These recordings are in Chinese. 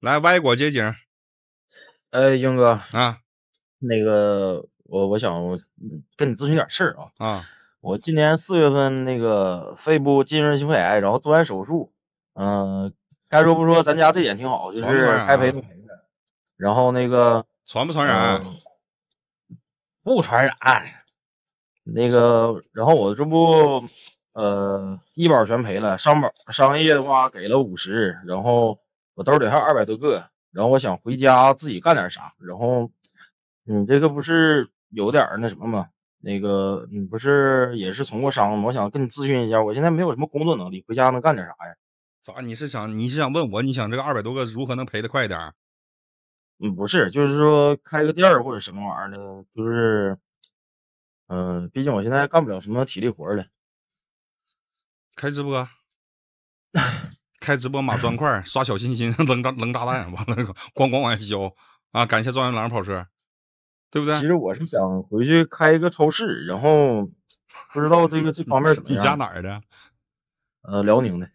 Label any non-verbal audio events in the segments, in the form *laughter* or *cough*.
来歪果街景，哎，英哥啊，那个我我想跟你咨询点事儿啊啊，我今年四月份那个肺部浸润性肺癌，然后做完手术，嗯，该说不说咱家这点挺好，就是该赔不赔的，然后那个传不传染？不传染。那个，然后我这不，呃，医保全赔了，商保商业的话给了五十，然后。我兜里还有二百多个，然后我想回家自己干点啥。然后你这个不是有点那什么吗？那个你不是也是从过商吗？我想跟你咨询一下，我现在没有什么工作能力，回家能干点啥呀？咋？你是想你是想问我？你想这个二百多个如何能赔得快点嗯，不是，就是说开个店或者什么玩意儿的，就是，嗯，毕竟我现在干不了什么体力活了。开直播。*laughs* 开直播码砖块，*laughs* 刷小心心，*laughs* 扔炸扔炸弹，完了咣咣往下削啊！感谢状元郎跑车，对不对？其实我是想回去开一个超市，然后不知道这个这方面怎么样。你家哪儿的？呃，辽宁的。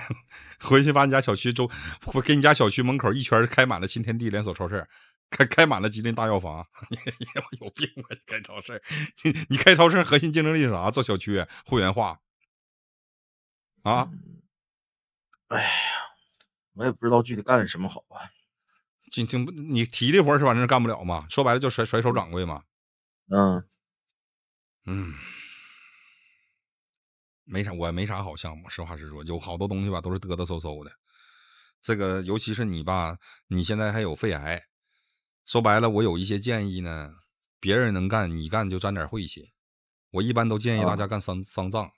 *laughs* 回去把你家小区周，我给你家小区门口一圈开满了新天地连锁超市，开开满了吉林大药房。你你有病吧？开超市？你开超市核心竞争力是啥？做小区会员化啊？哎呀，我也不知道具体干什么好啊。今不，你体力活是反正干不了嘛，说白了就甩甩手掌柜嘛。嗯，嗯，没啥，我没啥好项目，实话实说，有好多东西吧都是哆哆嗦嗦的。这个尤其是你吧，你现在还有肺癌，说白了，我有一些建议呢。别人能干，你干就沾点晦气。我一般都建议大家干丧丧葬。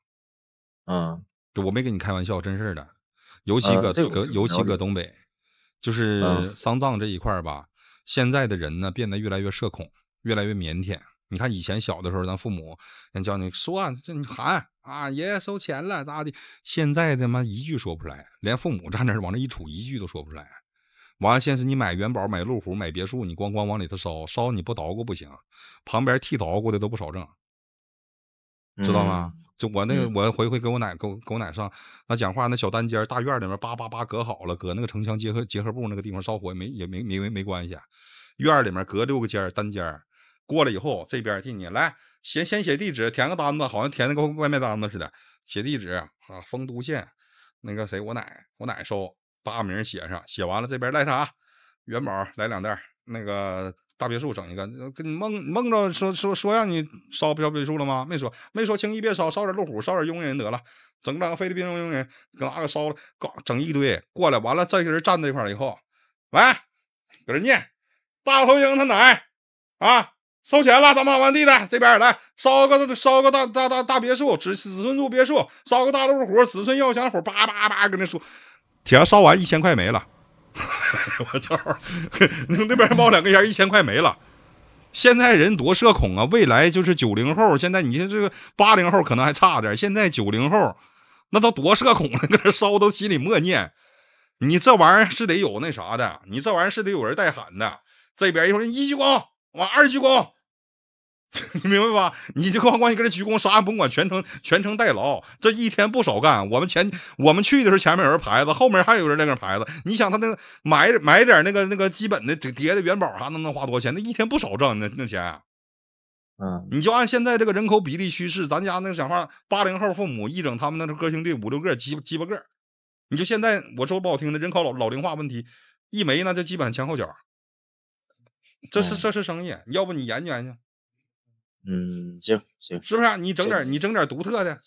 嗯，我没跟你开玩笑，真事的。尤其搁搁，尤其搁东北，就是丧葬这一块吧。现在的人呢，变得越来越社恐，越来越腼腆。你看以前小的时候，咱父母人叫你说，叫你喊啊，爷爷收钱了咋的？现在他妈一句说不出来，连父母站那往那一杵，一句都说不出来。完了，现在是你买元宝、买路虎、买别墅，你咣咣往里头烧烧，你不捣鼓不行。旁边替捣鼓的都不少挣，知道吗？就我那个，我回回给我奶，给我给我奶上，那讲话那小单间大院里面，叭叭叭隔好了，搁那个城乡结合结合部那个地方烧火也没也没没没没关系，院里面隔六个间单间，过来以后这边进去来先先写地址，填个单子，好像填那个外卖单子似的，写地址啊，丰都县那个谁，我奶我奶收，把名写上，写完了这边赖啥，元宝来两袋那个。大别墅整一个，跟你梦梦着说说说让你烧漂别墅了吗？没说，没说，轻易别烧，烧点路虎，烧点佣人得了，整两个菲律宾佣人，搁那个烧了，搞整一堆过来，完了这些人站在那块儿以后，来给人念，大头鹰他奶啊，收钱了，咱们满地的这边来烧个烧个大大大大别墅，子子孙住别墅，烧个大路虎，子孙要想火叭叭叭，跟那说，铁烧完一千块没了。*laughs* 我操！你那边冒两个烟，一千块没了。现在人多社恐啊，未来就是九零后。现在你像这个八零后可能还差点，现在九零后那都多社恐了，搁这烧都心里默念：你这玩意儿是得有那啥的，你这玩意儿是得有人带喊的。这边一会儿一鞠躬，我二鞠躬。*laughs* 你明白吧？你就光光你搁人鞠躬，啥也甭管，全程全程代劳，这一天不少干。我们前我们去的时候，前面有人牌子，后面还有人那个牌子。你想他那个买买点那个那个基本的叠的元宝啥，能能花多少钱？那一天不少挣那那钱。嗯，你就按现在这个人口比例趋势，咱家那讲话，八零后父母一整，他们那支歌星队五六个七七八个你就现在我说不好听的，人口老老龄化问题一没，那就基本前后脚。这是这是生意，要不你研究研究。嗯，行行，是不是啊？你整点，你整点独特的，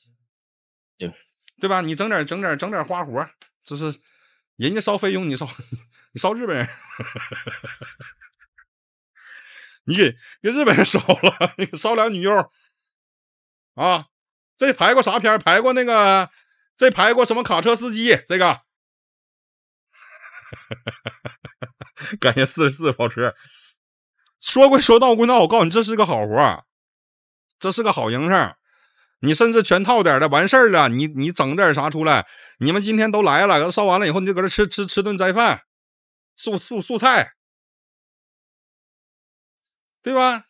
行，对吧？你整点，整点，整点花活，就是人家烧费用，你烧，你烧日本人，你给给日本人 *laughs* 烧了，你烧俩女优，啊，这拍过啥片排拍过那个，这拍过什么卡车司机？这个，*laughs* 感谢四十四跑车，说归说到归到，我告诉你，这是个好活。这是个好营生，你甚至全套点的完事儿了，你你整点啥出来？你们今天都来了，烧完了以后，你就搁这吃吃吃顿斋饭，素素素菜，对吧？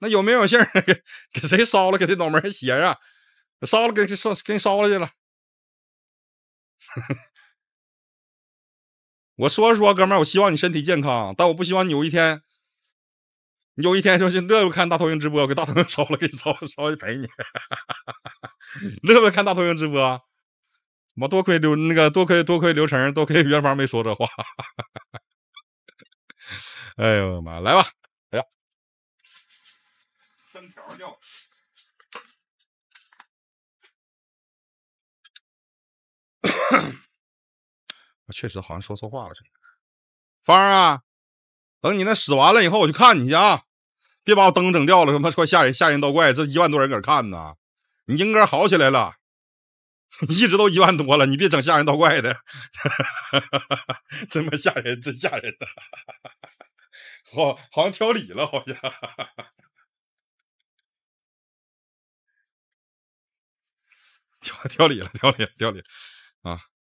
那有没有信儿？给给谁烧了？给这脑门儿写啊？烧了给烧给你烧了去了。*laughs* 我说说哥们儿，我希望你身体健康，但我不希望你有一天。有一天就是乐乐看大头鹰直播，给大头鹰烧了，给烧烧去陪你。*laughs* 乐乐看大头鹰直播，妈多亏刘那个多亏多亏刘成，多亏元芳没说这话。*laughs* 哎呦妈，来吧，哎呀，灯条掉我确实好像说错话了。芳啊，等你那死完了以后，我去看你去啊。别把我灯整掉了，他妈快吓人，吓人倒怪！这一万多人搁这看呢，你英哥好起来了，*laughs* 一直都一万多了，你别整吓人倒怪的，*laughs* 真么吓人，真吓人呢！*laughs* 好，好像挑理了，好像挑挑理了，挑理了，挑理了啊。